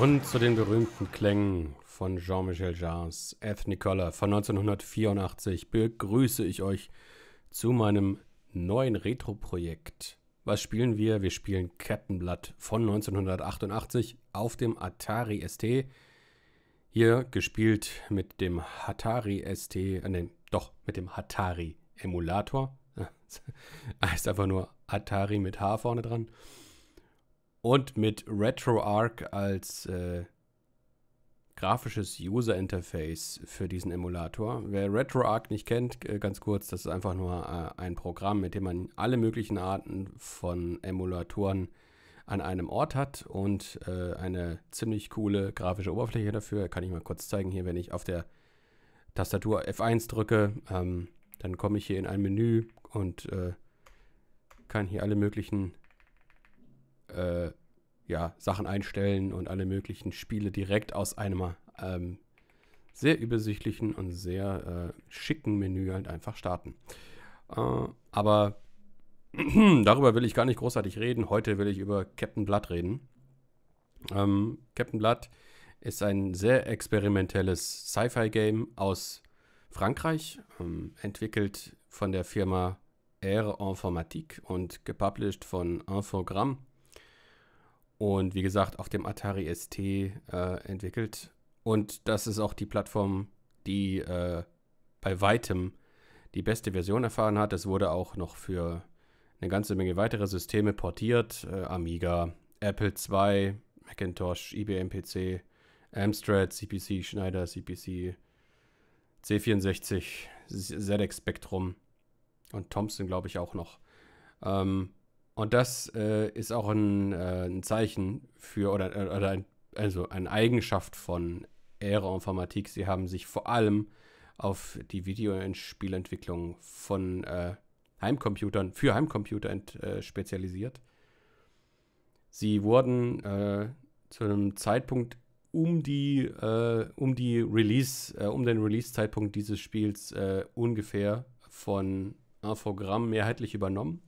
Und zu den berühmten Klängen von Jean-Michel Jarres, Ethnicolor von 1984 begrüße ich euch zu meinem neuen Retro-Projekt. Was spielen wir? Wir spielen Captain Blood von 1988 auf dem Atari ST. Hier gespielt mit dem Atari ST, äh, nee, doch, mit dem Atari Emulator. heißt einfach nur Atari mit H vorne dran. Und mit RetroArch als äh, grafisches User Interface für diesen Emulator. Wer RetroArch nicht kennt, äh, ganz kurz, das ist einfach nur äh, ein Programm, mit dem man alle möglichen Arten von Emulatoren an einem Ort hat und äh, eine ziemlich coole grafische Oberfläche dafür. Kann ich mal kurz zeigen hier, wenn ich auf der Tastatur F1 drücke, ähm, dann komme ich hier in ein Menü und äh, kann hier alle möglichen äh, ja, Sachen einstellen und alle möglichen Spiele direkt aus einem ähm, sehr übersichtlichen und sehr äh, schicken Menü halt einfach starten. Äh, aber darüber will ich gar nicht großartig reden. Heute will ich über Captain Blood reden. Ähm, Captain Blood ist ein sehr experimentelles Sci-Fi-Game aus Frankreich, ähm, entwickelt von der Firma Air Informatique und gepublished von Infogramm und wie gesagt auf dem Atari ST äh, entwickelt. Und das ist auch die Plattform, die äh, bei weitem die beste Version erfahren hat. Es wurde auch noch für eine ganze Menge weitere Systeme portiert. Äh, Amiga, Apple II, Macintosh, IBM PC, Amstrad, CPC, Schneider, CPC, C64, ZX Spectrum und Thompson, glaube ich, auch noch. Ähm, und das äh, ist auch ein, äh, ein, Zeichen für oder, äh, oder ein, also eine Eigenschaft von Ära Informatik. Sie haben sich vor allem auf die Videospielentwicklung von äh, Heimcomputern für Heimcomputer ent, äh, spezialisiert. Sie wurden äh, zu einem Zeitpunkt um die, äh, um die Release, äh, um den Release-Zeitpunkt dieses Spiels äh, ungefähr von Infogramm mehrheitlich übernommen.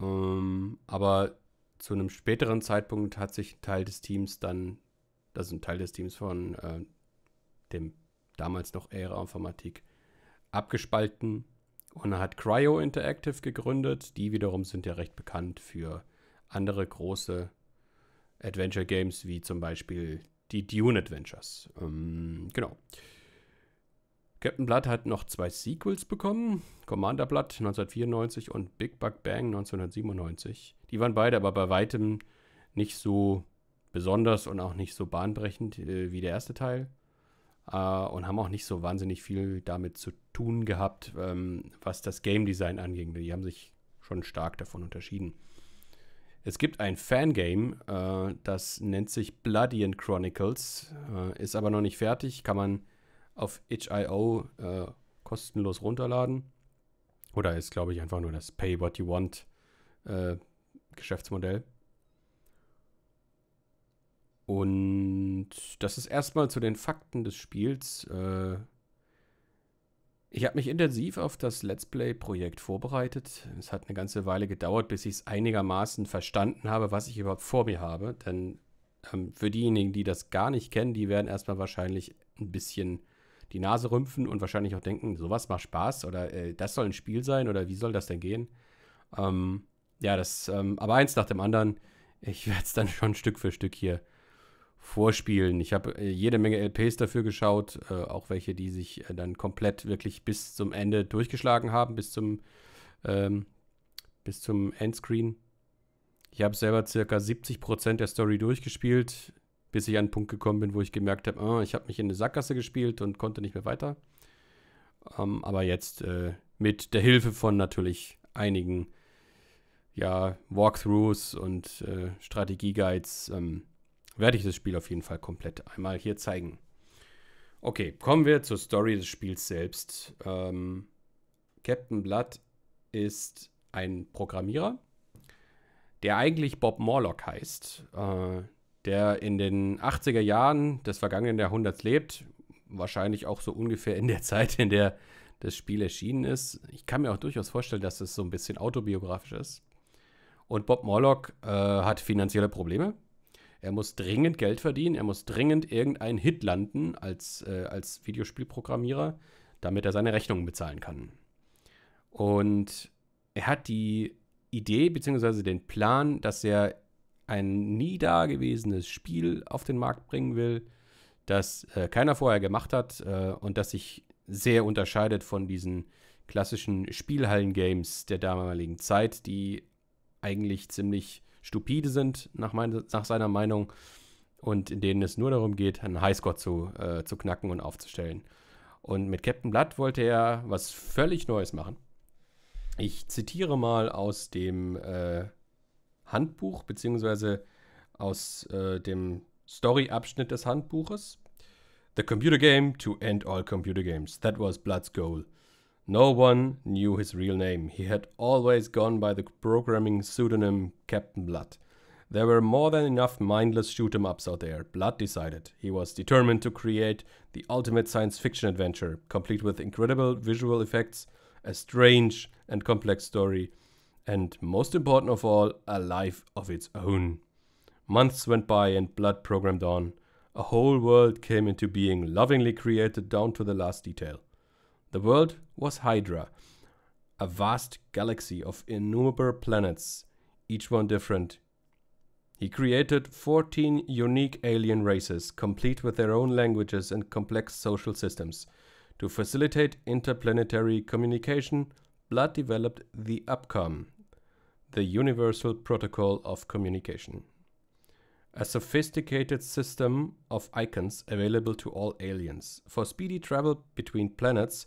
Ähm, aber zu einem späteren Zeitpunkt hat sich ein Teil des Teams dann, das ist ein Teil des Teams von äh, dem damals noch Ära Informatik, abgespalten und hat Cryo Interactive gegründet. Die wiederum sind ja recht bekannt für andere große Adventure Games, wie zum Beispiel die Dune Adventures. Ähm, genau. Captain Blood hat noch zwei Sequels bekommen: Commander Blood 1994 und Big Bug Bang 1997. Die waren beide aber bei weitem nicht so besonders und auch nicht so bahnbrechend äh, wie der erste Teil. Äh, und haben auch nicht so wahnsinnig viel damit zu tun gehabt, ähm, was das Game Design anging. Die haben sich schon stark davon unterschieden. Es gibt ein Fangame, äh, das nennt sich Bloodian Chronicles, äh, ist aber noch nicht fertig, kann man auf itch.io äh, kostenlos runterladen. Oder ist, glaube ich, einfach nur das Pay What You Want äh, Geschäftsmodell. Und das ist erstmal zu den Fakten des Spiels. Äh, ich habe mich intensiv auf das Let's Play-Projekt vorbereitet. Es hat eine ganze Weile gedauert, bis ich es einigermaßen verstanden habe, was ich überhaupt vor mir habe. Denn ähm, für diejenigen, die das gar nicht kennen, die werden erstmal wahrscheinlich ein bisschen die Nase rümpfen und wahrscheinlich auch denken, sowas macht Spaß oder äh, das soll ein Spiel sein oder wie soll das denn gehen? Ähm, ja, das, ähm, aber eins nach dem anderen, ich werde es dann schon Stück für Stück hier vorspielen. Ich habe äh, jede Menge LPs dafür geschaut, äh, auch welche, die sich äh, dann komplett wirklich bis zum Ende durchgeschlagen haben, bis zum, ähm, bis zum Endscreen. Ich habe selber circa 70% der Story durchgespielt bis ich an einen Punkt gekommen bin, wo ich gemerkt habe, ah, ich habe mich in eine Sackgasse gespielt und konnte nicht mehr weiter. Ähm, aber jetzt äh, mit der Hilfe von natürlich einigen ja, Walkthroughs und äh, Strategieguides ähm, werde ich das Spiel auf jeden Fall komplett einmal hier zeigen. Okay, kommen wir zur Story des Spiels selbst. Ähm, Captain Blood ist ein Programmierer, der eigentlich Bob Morlock heißt. Äh, der in den 80er Jahren des vergangenen Jahrhunderts lebt. Wahrscheinlich auch so ungefähr in der Zeit, in der das Spiel erschienen ist. Ich kann mir auch durchaus vorstellen, dass es so ein bisschen autobiografisch ist. Und Bob Morlock äh, hat finanzielle Probleme. Er muss dringend Geld verdienen. Er muss dringend irgendeinen Hit landen als, äh, als Videospielprogrammierer, damit er seine Rechnungen bezahlen kann. Und er hat die Idee bzw. den Plan, dass er ein nie dagewesenes Spiel auf den Markt bringen will, das äh, keiner vorher gemacht hat äh, und das sich sehr unterscheidet von diesen klassischen Spielhallen-Games der damaligen Zeit, die eigentlich ziemlich stupide sind, nach, mein, nach seiner Meinung, und in denen es nur darum geht, einen Highscore zu, äh, zu knacken und aufzustellen. Und mit Captain Blood wollte er was völlig Neues machen. Ich zitiere mal aus dem äh, Handbuch, beziehungsweise aus äh, dem Story-Abschnitt des Handbuches. The computer game to end all computer games. That was Blood's goal. No one knew his real name. He had always gone by the programming pseudonym Captain Blood. There were more than enough mindless shoot 'em ups out there. Blood decided. He was determined to create the ultimate science fiction adventure, complete with incredible visual effects, a strange and complex story, and most important of all, a life of its own. Months went by and Blood programmed on. A whole world came into being, lovingly created down to the last detail. The world was Hydra, a vast galaxy of innumerable planets, each one different. He created 14 unique alien races, complete with their own languages and complex social systems. To facilitate interplanetary communication, Blood developed the Upcom, the Universal Protocol of Communication. A sophisticated system of icons available to all aliens. For speedy travel between planets,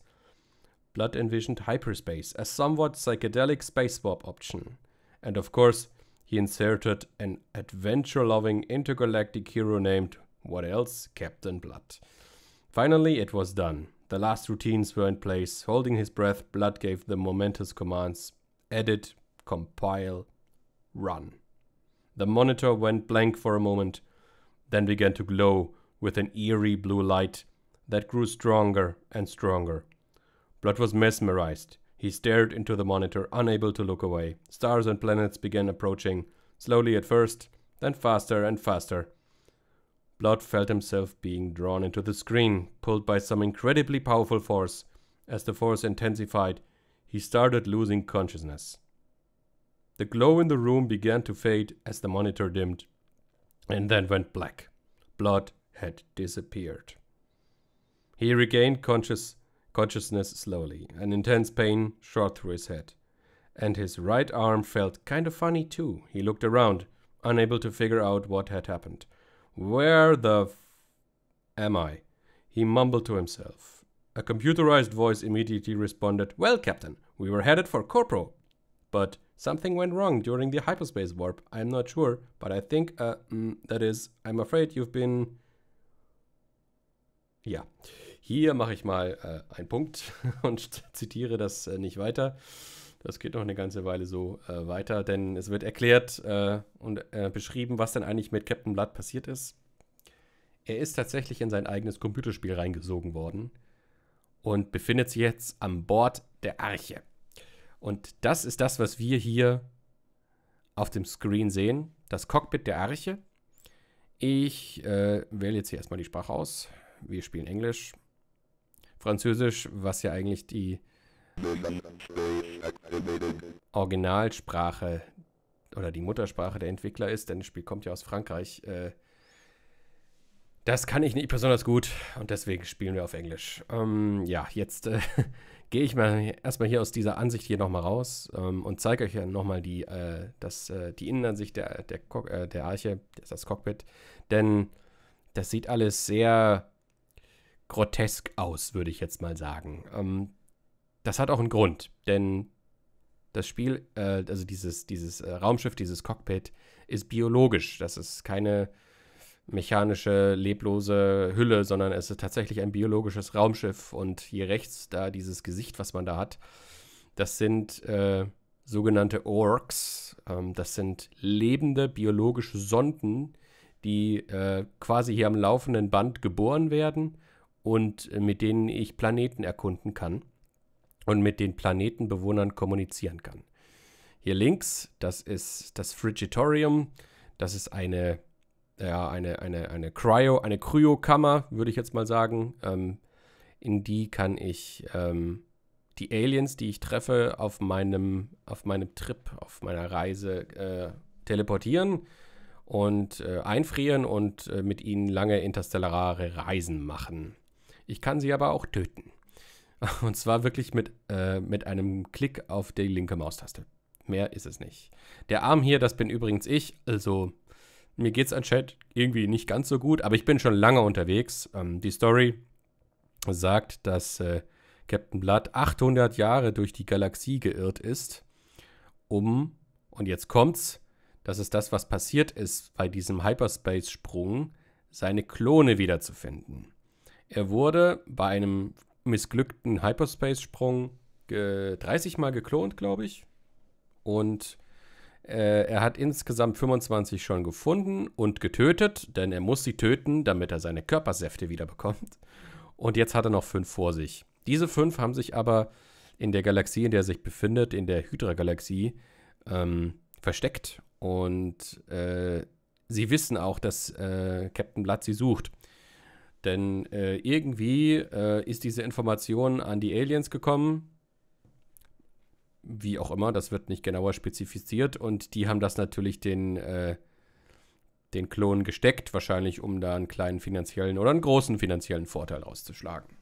Blood envisioned hyperspace, a somewhat psychedelic space warp option. And of course, he inserted an adventure loving intergalactic hero named, what else, Captain Blood. Finally, it was done. The last routines were in place. Holding his breath, Blood gave the momentous commands edit, compile, run. The monitor went blank for a moment, then began to glow with an eerie blue light that grew stronger and stronger. Blood was mesmerized. He stared into the monitor, unable to look away. Stars and planets began approaching, slowly at first, then faster and faster. Blood felt himself being drawn into the screen, pulled by some incredibly powerful force. As the force intensified, he started losing consciousness. The glow in the room began to fade as the monitor dimmed and then went black. Blood had disappeared. He regained conscious, consciousness slowly. An intense pain shot through his head. And his right arm felt kind of funny too. He looked around, unable to figure out what had happened. Where the am I? He mumbled to himself. A computerized voice immediately responded, Well, Captain, we were headed for Corporal. But Something went wrong during the hyperspace warp. I'm not sure, but I think, uh, mm, that is, I'm afraid you've been... Ja, hier mache ich mal äh, einen Punkt und zitiere das äh, nicht weiter. Das geht noch eine ganze Weile so äh, weiter, denn es wird erklärt äh, und äh, beschrieben, was denn eigentlich mit Captain Blood passiert ist. Er ist tatsächlich in sein eigenes Computerspiel reingesogen worden und befindet sich jetzt an Bord der Arche. Und das ist das, was wir hier auf dem Screen sehen. Das Cockpit der Arche. Ich äh, wähle jetzt hier erstmal die Sprache aus. Wir spielen Englisch. Französisch, was ja eigentlich die Originalsprache oder die Muttersprache der Entwickler ist, denn das Spiel kommt ja aus Frankreich. Äh, das kann ich nicht besonders gut und deswegen spielen wir auf Englisch. Ähm, ja, jetzt äh, gehe ich mal erstmal hier aus dieser Ansicht hier nochmal raus ähm, und zeige euch ja nochmal die, äh, äh, die Innenansicht der, der, äh, der Arche, das Cockpit. Denn das sieht alles sehr grotesk aus, würde ich jetzt mal sagen. Ähm, das hat auch einen Grund, denn das Spiel, äh, also dieses, dieses äh, Raumschiff, dieses Cockpit, ist biologisch. Das ist keine mechanische, leblose Hülle, sondern es ist tatsächlich ein biologisches Raumschiff. Und hier rechts, da dieses Gesicht, was man da hat, das sind äh, sogenannte Orks. Ähm, das sind lebende biologische Sonden, die äh, quasi hier am laufenden Band geboren werden und äh, mit denen ich Planeten erkunden kann und mit den Planetenbewohnern kommunizieren kann. Hier links, das ist das Frigitorium. Das ist eine ja, eine, eine, eine Cryo, eine Kryokammer, würde ich jetzt mal sagen. Ähm, in die kann ich ähm, die Aliens, die ich treffe, auf meinem, auf meinem Trip, auf meiner Reise äh, teleportieren und äh, einfrieren und äh, mit ihnen lange interstellare Reisen machen. Ich kann sie aber auch töten. Und zwar wirklich mit, äh, mit einem Klick auf die linke Maustaste. Mehr ist es nicht. Der Arm hier, das bin übrigens ich, also mir geht es anscheinend irgendwie nicht ganz so gut, aber ich bin schon lange unterwegs. Ähm, die Story sagt, dass äh, Captain Blood 800 Jahre durch die Galaxie geirrt ist, um, und jetzt kommt's, dass es das, was passiert ist bei diesem Hyperspace-Sprung, seine Klone wiederzufinden. Er wurde bei einem missglückten Hyperspace-Sprung 30 Mal geklont, glaube ich. Und äh, er hat insgesamt 25 schon gefunden und getötet, denn er muss sie töten, damit er seine Körpersäfte wiederbekommt. Und jetzt hat er noch fünf vor sich. Diese fünf haben sich aber in der Galaxie, in der er sich befindet, in der Hydra-Galaxie, ähm, versteckt. Und äh, sie wissen auch, dass äh, Captain Blood sie sucht. Denn äh, irgendwie äh, ist diese Information an die Aliens gekommen wie auch immer, das wird nicht genauer spezifiziert und die haben das natürlich den, äh, den Klon gesteckt, wahrscheinlich um da einen kleinen finanziellen oder einen großen finanziellen Vorteil rauszuschlagen.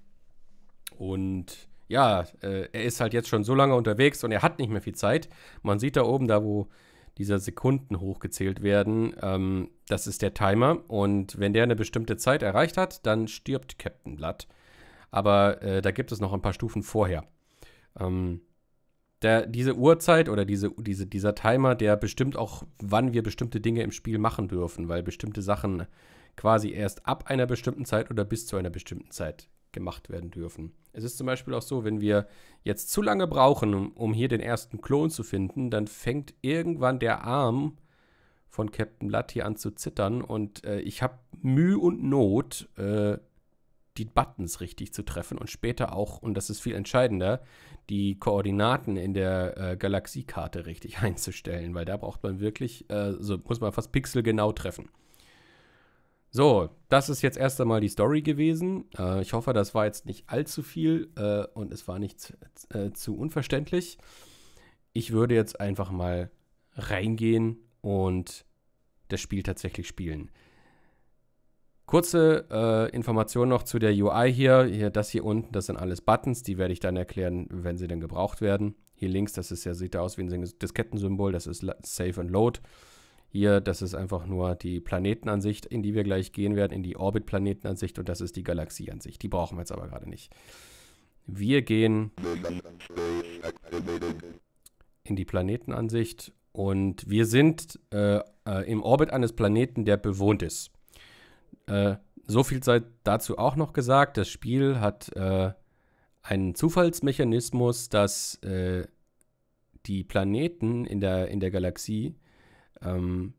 Und ja, äh, er ist halt jetzt schon so lange unterwegs und er hat nicht mehr viel Zeit. Man sieht da oben, da wo dieser Sekunden hochgezählt werden, ähm, das ist der Timer und wenn der eine bestimmte Zeit erreicht hat, dann stirbt Captain Blood. Aber äh, da gibt es noch ein paar Stufen vorher. Ähm, der, diese Uhrzeit oder diese, diese, dieser Timer, der bestimmt auch, wann wir bestimmte Dinge im Spiel machen dürfen, weil bestimmte Sachen quasi erst ab einer bestimmten Zeit oder bis zu einer bestimmten Zeit gemacht werden dürfen. Es ist zum Beispiel auch so, wenn wir jetzt zu lange brauchen, um, hier den ersten Klon zu finden, dann fängt irgendwann der Arm von Captain Latti an zu zittern und äh, ich habe Mühe und Not, äh, die Buttons richtig zu treffen und später auch, und das ist viel entscheidender, die Koordinaten in der äh, Galaxiekarte richtig einzustellen, weil da braucht man wirklich, äh, so muss man fast pixelgenau treffen. So, das ist jetzt erst einmal die Story gewesen. Äh, ich hoffe, das war jetzt nicht allzu viel äh, und es war nicht äh, zu unverständlich. Ich würde jetzt einfach mal reingehen und das Spiel tatsächlich spielen. Kurze äh, Information noch zu der UI hier. hier. Das hier unten, das sind alles Buttons, die werde ich dann erklären, wenn sie denn gebraucht werden. Hier links, das ist ja, sieht da aus wie ein Diskettensymbol, das ist Save and Load. Hier, das ist einfach nur die Planetenansicht, in die wir gleich gehen werden, in die Orbit-Planetenansicht und das ist die Galaxieansicht. Die brauchen wir jetzt aber gerade nicht. Wir gehen in die Planetenansicht und wir sind äh, äh, im Orbit eines Planeten, der bewohnt ist. Äh, so viel sei dazu auch noch gesagt. Das Spiel hat äh, einen Zufallsmechanismus, dass äh, die Planeten in der, in der Galaxie ähm,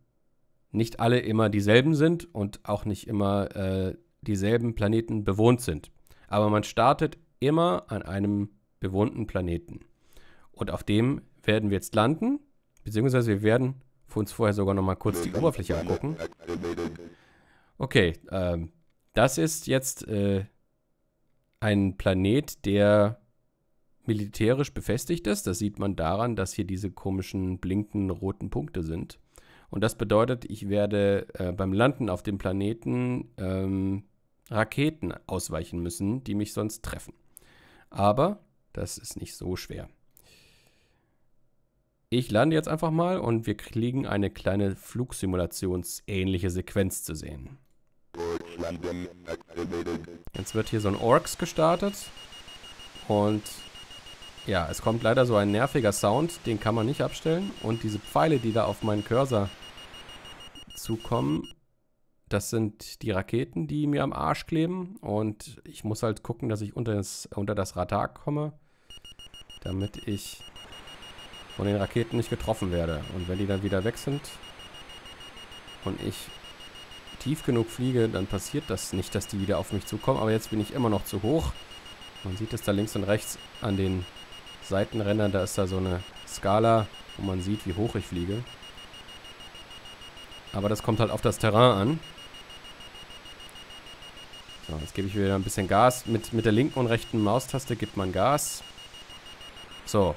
nicht alle immer dieselben sind und auch nicht immer äh, dieselben Planeten bewohnt sind. Aber man startet immer an einem bewohnten Planeten. Und auf dem werden wir jetzt landen, beziehungsweise wir werden uns vorher sogar noch mal kurz die Oberfläche angucken. Okay, ähm, das ist jetzt äh, ein Planet, der militärisch befestigt ist. Das sieht man daran, dass hier diese komischen blinkenden roten Punkte sind. Und das bedeutet, ich werde äh, beim Landen auf dem Planeten ähm, Raketen ausweichen müssen, die mich sonst treffen. Aber das ist nicht so schwer. Ich lande jetzt einfach mal und wir kriegen eine kleine flugsimulationsähnliche Sequenz zu sehen. Jetzt wird hier so ein Orks gestartet. Und ja, es kommt leider so ein nerviger Sound, den kann man nicht abstellen. Und diese Pfeile, die da auf meinen Cursor zukommen, das sind die Raketen, die mir am Arsch kleben. Und ich muss halt gucken, dass ich unter das, unter das Radar komme, damit ich von den Raketen nicht getroffen werde. Und wenn die dann wieder weg sind und ich tief genug fliege, dann passiert das nicht, dass die wieder auf mich zukommen. Aber jetzt bin ich immer noch zu hoch. Man sieht es da links und rechts an den Seitenrändern. Da ist da so eine Skala, wo man sieht, wie hoch ich fliege. Aber das kommt halt auf das Terrain an. So, jetzt gebe ich wieder ein bisschen Gas. Mit, mit der linken und rechten Maustaste gibt man Gas. So,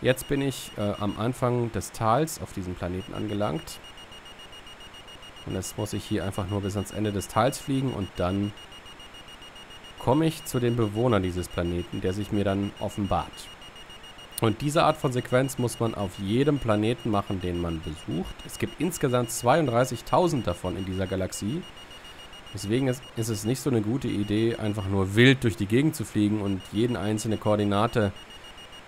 jetzt bin ich äh, am Anfang des Tals auf diesem Planeten angelangt. Und jetzt muss ich hier einfach nur bis ans Ende des Tals fliegen und dann komme ich zu dem Bewohner dieses Planeten, der sich mir dann offenbart. Und diese Art von Sequenz muss man auf jedem Planeten machen, den man besucht. Es gibt insgesamt 32.000 davon in dieser Galaxie. Deswegen ist, ist, es nicht so eine gute Idee, einfach nur wild durch die Gegend zu fliegen und jeden einzelne Koordinate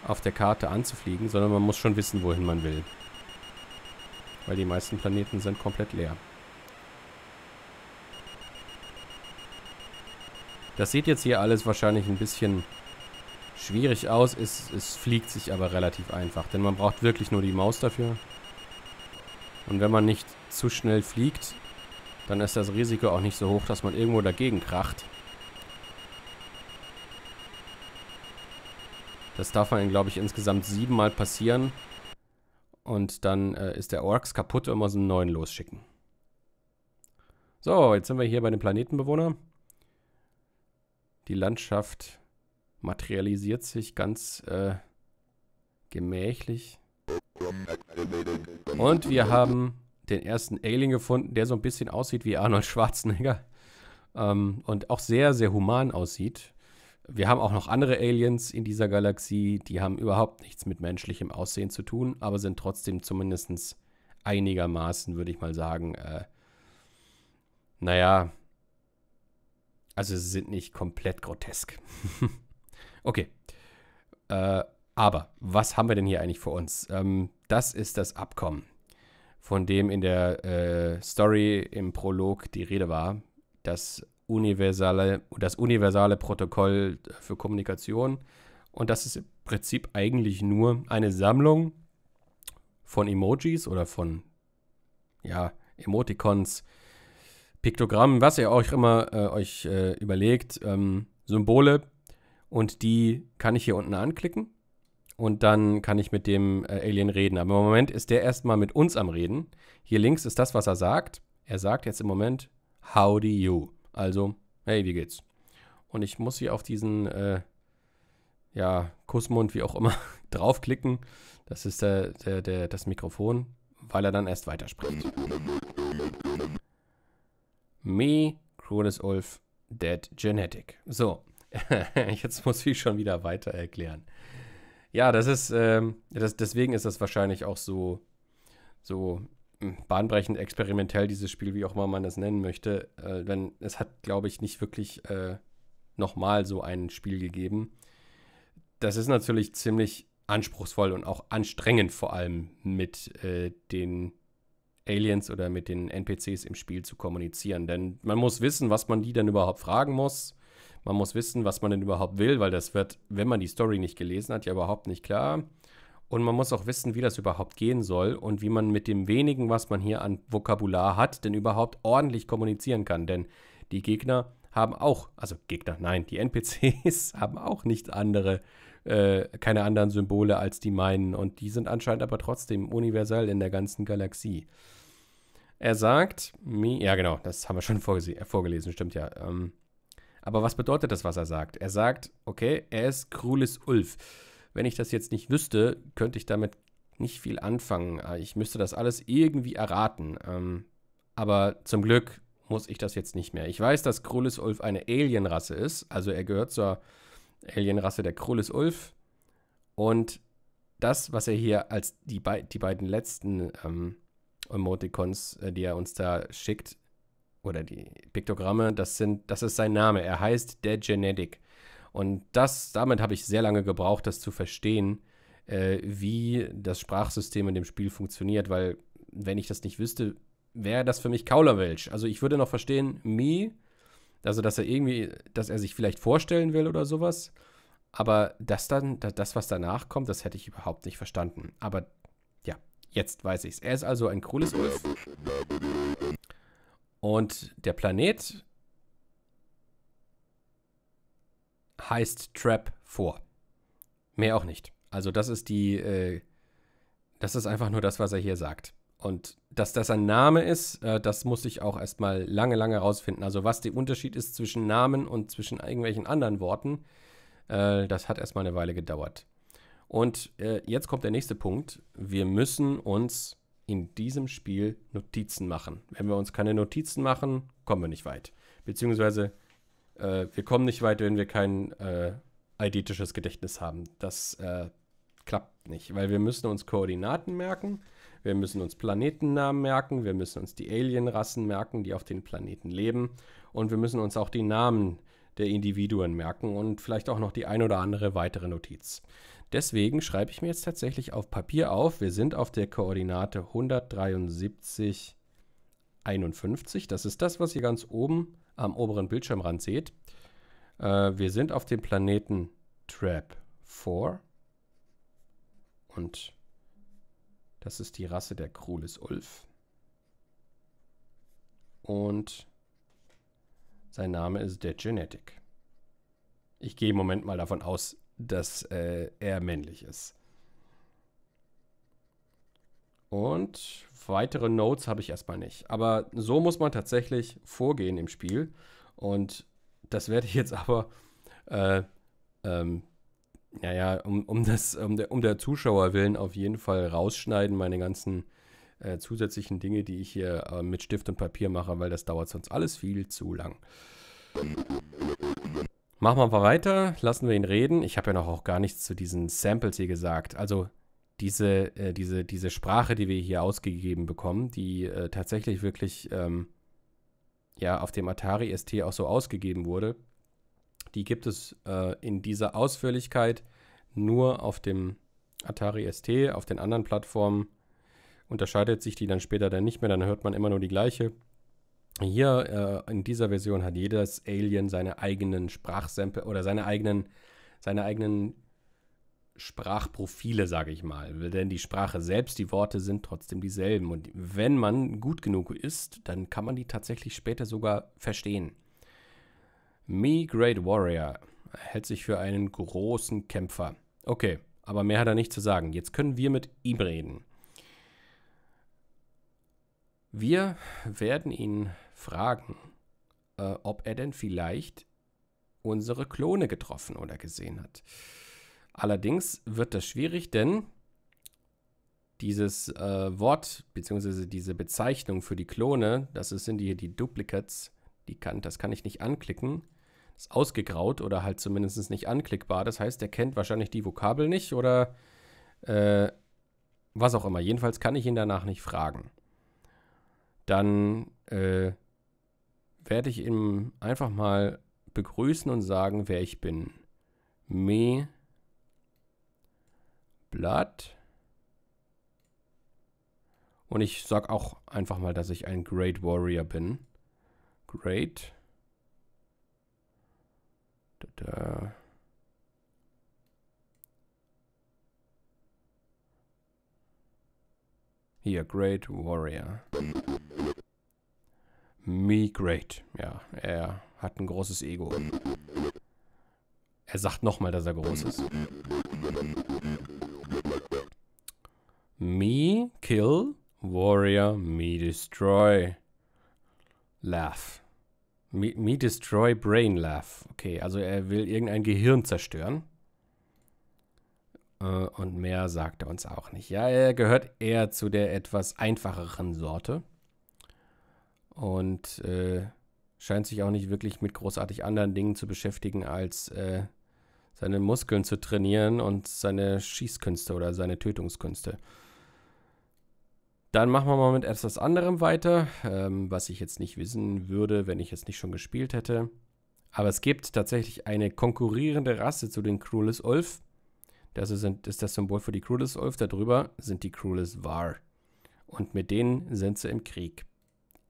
auf der Karte anzufliegen, sondern man muss schon wissen, wohin man will. Weil die meisten Planeten sind komplett leer. Das sieht jetzt hier alles wahrscheinlich ein bisschen schwierig aus. Es, es fliegt sich aber relativ einfach, denn man braucht wirklich nur die Maus dafür. Und wenn man nicht zu schnell fliegt, dann ist das Risiko auch nicht so hoch, dass man irgendwo dagegen kracht. Das darf man, glaube ich, insgesamt siebenmal passieren. Und dann äh, ist der Orks kaputt wenn wir muss einen neuen losschicken. So, jetzt sind wir hier bei den Planetenbewohnern. Die Landschaft materialisiert sich ganz äh, gemächlich. Und wir haben den ersten Alien gefunden, der so ein bisschen aussieht wie Arnold Schwarzenegger. Ähm, und auch sehr, sehr human aussieht. Wir haben auch noch andere Aliens in dieser Galaxie, die haben überhaupt nichts mit menschlichem Aussehen zu tun, aber sind trotzdem zumindest einigermaßen, würde ich mal sagen, äh, naja, also sie sind nicht komplett grotesk. okay. Äh, aber was haben wir denn hier eigentlich vor uns? Ähm, das ist das Abkommen, von dem in der äh, Story im Prolog die Rede war. Das universale, das universale Protokoll für Kommunikation. Und das ist im Prinzip eigentlich nur eine Sammlung von Emojis oder von ja, Emoticons, Piktogramm, was ihr euch immer äh, euch äh, überlegt, ähm, Symbole und die kann ich hier unten anklicken und dann kann ich mit dem äh, Alien reden. Aber im Moment ist der erstmal mit uns am Reden. Hier links ist das, was er sagt. Er sagt jetzt im Moment Howdy you. Also, hey, wie geht's? Und ich muss hier auf diesen äh, ja, Kussmund, wie auch immer, draufklicken. Das ist der, der, der, das Mikrofon, weil er dann erst weiterspricht. Me, Crueles Ulf, Dead Genetic. So, jetzt muss ich schon wieder weiter erklären. Ja, das ist, ähm, das, deswegen ist das wahrscheinlich auch so, so hm, bahnbrechend experimentell, dieses Spiel, wie auch immer man das nennen möchte. Äh, denn es hat, glaube ich, nicht wirklich äh, nochmal so ein Spiel gegeben. Das ist natürlich ziemlich anspruchsvoll und auch anstrengend, vor allem mit äh, den Aliens oder mit den NPCs im Spiel zu kommunizieren. Denn man muss wissen, was man die dann überhaupt fragen muss. Man muss wissen, was man denn überhaupt will, weil das wird, wenn man die Story nicht gelesen hat, ja überhaupt nicht klar. Und man muss auch wissen, wie das überhaupt gehen soll und wie man mit dem wenigen, was man hier an Vokabular hat, denn überhaupt ordentlich kommunizieren kann. Denn die Gegner haben auch, also Gegner, nein, die NPCs haben auch nichts anderes äh, keine anderen Symbole als die meinen. Und die sind anscheinend aber trotzdem universell in der ganzen Galaxie. Er sagt, ja genau, das haben wir schon äh, vorgelesen, stimmt ja. Ähm, aber was bedeutet das, was er sagt? Er sagt, okay, er ist Krulis Ulf. Wenn ich das jetzt nicht wüsste, könnte ich damit nicht viel anfangen. Äh, ich müsste das alles irgendwie erraten. Ähm, aber zum Glück muss ich das jetzt nicht mehr. Ich weiß, dass Krulis Ulf eine Alienrasse ist, also er gehört zur Alienrasse der Krullis Ulf. Und das, was er hier als die, be die beiden letzten ähm, Emoticons, äh, die er uns da schickt, oder die Piktogramme, das sind, das ist sein Name. Er heißt der Genetic. Und das, damit habe ich sehr lange gebraucht, das zu verstehen, äh, wie das Sprachsystem in dem Spiel funktioniert, weil wenn ich das nicht wüsste, wäre das für mich Kaulerwelsch. Also ich würde noch verstehen, me, also, dass er irgendwie, dass er sich vielleicht vorstellen will oder sowas. Aber das dann, das, was danach kommt, das hätte ich überhaupt nicht verstanden. Aber ja, jetzt weiß ich's. Er ist also ein cooles Ulf. Und der Planet heißt Trap 4. Mehr auch nicht. Also das ist die, äh, das ist einfach nur das, was er hier sagt. Und dass das ein Name ist, äh, das muss ich auch erstmal lange, lange rausfinden. Also was der Unterschied ist zwischen Namen und zwischen irgendwelchen anderen Worten, äh, das hat erstmal eine Weile gedauert. Und äh, jetzt kommt der nächste Punkt. Wir müssen uns in diesem Spiel Notizen machen. Wenn wir uns keine Notizen machen, kommen wir nicht weit. Beziehungsweise äh, wir kommen nicht weit, wenn wir kein äh, eidetisches Gedächtnis haben. Das äh, klappt nicht, weil wir müssen uns Koordinaten merken wir müssen uns Planetennamen merken, wir müssen uns die Alienrassen merken, die auf den Planeten leben und wir müssen uns auch die Namen der Individuen merken und vielleicht auch noch die ein oder andere weitere Notiz. Deswegen schreibe ich mir jetzt tatsächlich auf Papier auf, wir sind auf der Koordinate 173 51. Das ist das, was ihr ganz oben am oberen Bildschirmrand seht. Äh, wir sind auf dem Planeten Trap 4 und das ist die Rasse der Krolis Ulf. Und sein Name ist der Genetic. Ich gehe im Moment mal davon aus, dass äh, er männlich ist. Und weitere Notes habe ich erstmal nicht. Aber so muss man tatsächlich vorgehen im Spiel. Und das werde ich jetzt aber äh, ähm, ja, ja, um, um, das, um, der, um der Zuschauer willen auf jeden Fall rausschneiden, meine ganzen äh, zusätzlichen Dinge, die ich hier äh, mit Stift und Papier mache, weil das dauert sonst alles viel zu lang. Machen wir mal weiter, lassen wir ihn reden. Ich habe ja noch auch gar nichts zu diesen Samples hier gesagt. Also diese, äh, diese, diese Sprache, die wir hier ausgegeben bekommen, die äh, tatsächlich wirklich ähm, ja, auf dem Atari ST auch so ausgegeben wurde, die gibt es äh, in dieser Ausführlichkeit nur auf dem Atari ST. Auf den anderen Plattformen unterscheidet sich die dann später dann nicht mehr, dann hört man immer nur die gleiche. Hier äh, in dieser Version hat jedes Alien seine eigenen Sprachsample oder seine eigenen, seine eigenen Sprachprofile, sage ich mal. Denn die Sprache selbst, die Worte sind trotzdem dieselben. Und wenn man gut genug ist, dann kann man die tatsächlich später sogar verstehen. Me Great Warrior. Er hält sich für einen großen Kämpfer. Okay, aber mehr hat er nicht zu sagen. Jetzt können wir mit ihm reden. Wir werden ihn fragen, äh, ob er denn vielleicht unsere Klone getroffen oder gesehen hat. Allerdings wird das schwierig, denn dieses äh, Wort bzw. diese Bezeichnung für die Klone, das sind hier die Duplicates, die kann, das kann ich nicht anklicken ist ausgegraut oder halt zumindest nicht anklickbar. Das heißt, er kennt wahrscheinlich die Vokabel nicht oder äh, was auch immer. Jedenfalls kann ich ihn danach nicht fragen. Dann äh, werde ich ihn einfach mal begrüßen und sagen, wer ich bin. Me Blood. Und ich sage auch einfach mal, dass ich ein Great Warrior bin. Great da, da. Hier, Great Warrior. Me Great. Ja, er hat ein großes Ego. Er sagt nochmal, dass er groß ist. Me kill, warrior, me destroy. Laugh. Me, me destroy brain laugh. Okay, also er will irgendein Gehirn zerstören. Äh, und mehr sagt er uns auch nicht. Ja, er gehört eher zu der etwas einfacheren Sorte. Und äh, scheint sich auch nicht wirklich mit großartig anderen Dingen zu beschäftigen, als äh, seine Muskeln zu trainieren und seine Schießkünste oder seine Tötungskünste. Dann machen wir mal mit etwas anderem weiter, ähm, was ich jetzt nicht wissen würde, wenn ich jetzt nicht schon gespielt hätte. Aber es gibt tatsächlich eine konkurrierende Rasse zu den Crueles Ulf. Das ist, ist das Symbol für die Crueles Ulf. Darüber sind die Crueles Var. Und mit denen sind sie im Krieg.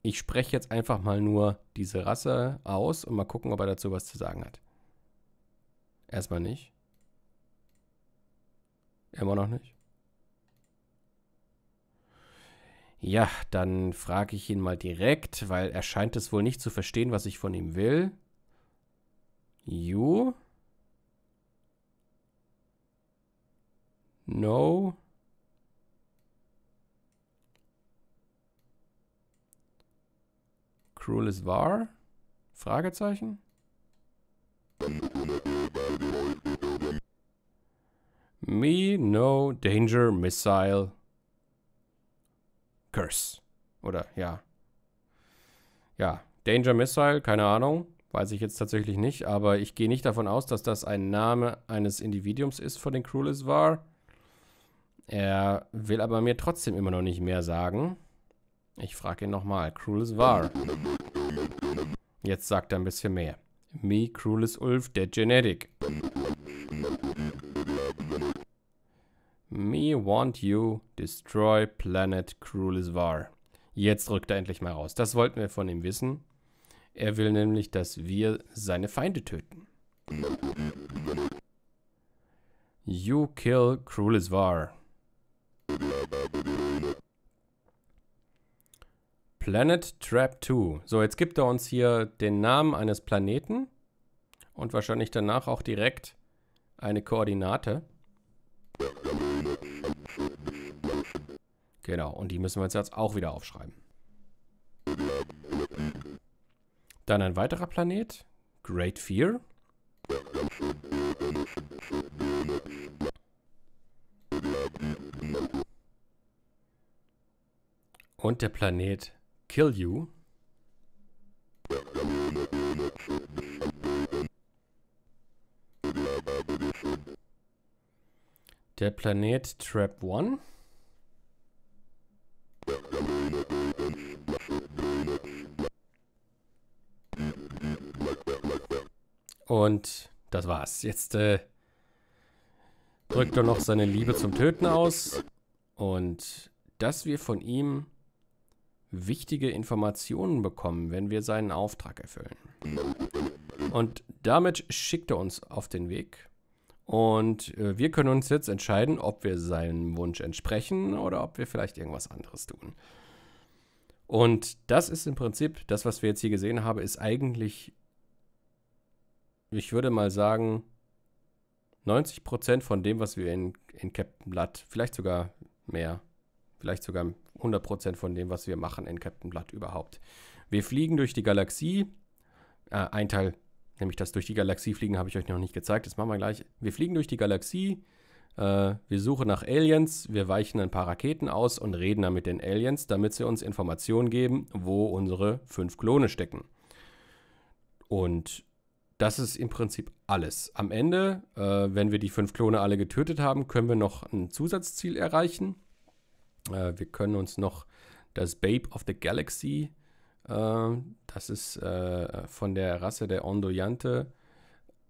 Ich spreche jetzt einfach mal nur diese Rasse aus und mal gucken, ob er dazu was zu sagen hat. Erstmal nicht. Immer noch nicht. Ja, dann frage ich ihn mal direkt, weil er scheint es wohl nicht zu verstehen, was ich von ihm will. You? No? Cruel is war? Fragezeichen? Me, no, danger, missile. Curse. Oder ja. Ja, Danger Missile, keine Ahnung. Weiß ich jetzt tatsächlich nicht, aber ich gehe nicht davon aus, dass das ein Name eines Individuums ist von den Cruelest war. Er will aber mir trotzdem immer noch nicht mehr sagen. Ich frage ihn nochmal. Cruelest war. Jetzt sagt er ein bisschen mehr. Me, Cruelest Ulf, der Genetic. Me want you destroy planet cruelest Krulisvar. Jetzt rückt er endlich mal raus. Das wollten wir von ihm wissen. Er will nämlich, dass wir seine Feinde töten. You kill cruelest Krulisvar. Planet Trap 2. So, jetzt gibt er uns hier den Namen eines Planeten und wahrscheinlich danach auch direkt eine Koordinate. Ja, ja. Genau, und die müssen wir uns jetzt auch wieder aufschreiben. Dann ein weiterer Planet, Great Fear. Und der Planet Kill You. Der Planet Trap One. Und das war's. Jetzt äh, drückt er noch seine Liebe zum Töten aus. Und dass wir von ihm wichtige Informationen bekommen, wenn wir seinen Auftrag erfüllen. Und damit schickt er uns auf den Weg. Und äh, wir können uns jetzt entscheiden, ob wir seinem Wunsch entsprechen oder ob wir vielleicht irgendwas anderes tun. Und das ist im Prinzip, das, was wir jetzt hier gesehen haben, ist eigentlich ich würde mal sagen, 90 von dem, was wir in, in Captain Blood, vielleicht sogar mehr, vielleicht sogar 100 von dem, was wir machen in Captain Blood überhaupt. Wir fliegen durch die Galaxie. Äh, ein Teil, nämlich das durch die Galaxie fliegen, habe ich euch noch nicht gezeigt. Das machen wir gleich. Wir fliegen durch die Galaxie. Äh, wir suchen nach Aliens. Wir weichen ein paar Raketen aus und reden dann mit den Aliens, damit sie uns Informationen geben, wo unsere fünf Klone stecken. Und das ist im Prinzip alles. Am Ende, äh, wenn wir die fünf Klone alle getötet haben, können wir noch ein Zusatzziel erreichen. Äh, wir können uns noch das Babe of the Galaxy, äh, das ist äh, von der Rasse der Ondoyante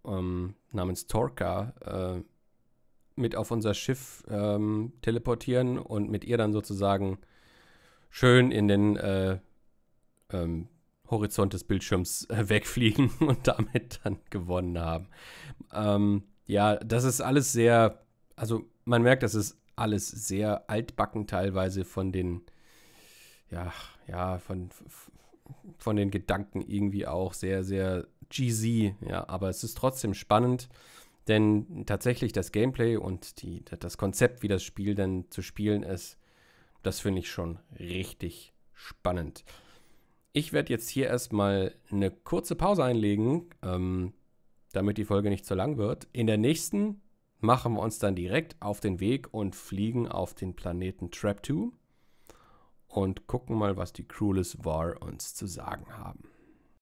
ähm, namens Torka, äh, mit auf unser Schiff ähm, teleportieren und mit ihr dann sozusagen schön in den äh, ähm, Horizont des Bildschirms äh, wegfliegen und damit dann gewonnen haben. Ähm, ja, das ist alles sehr, also man merkt, das ist alles sehr altbacken teilweise von den, ja, ja, von, von den Gedanken irgendwie auch sehr, sehr cheesy, ja, aber es ist trotzdem spannend, denn tatsächlich das Gameplay und die, das Konzept, wie das Spiel dann zu spielen ist, das finde ich schon richtig spannend. Ich werde jetzt hier erstmal eine kurze Pause einlegen, ähm, damit die Folge nicht zu lang wird. In der nächsten machen wir uns dann direkt auf den Weg und fliegen auf den Planeten Trap 2 und gucken mal, was die Cruelest War uns zu sagen haben.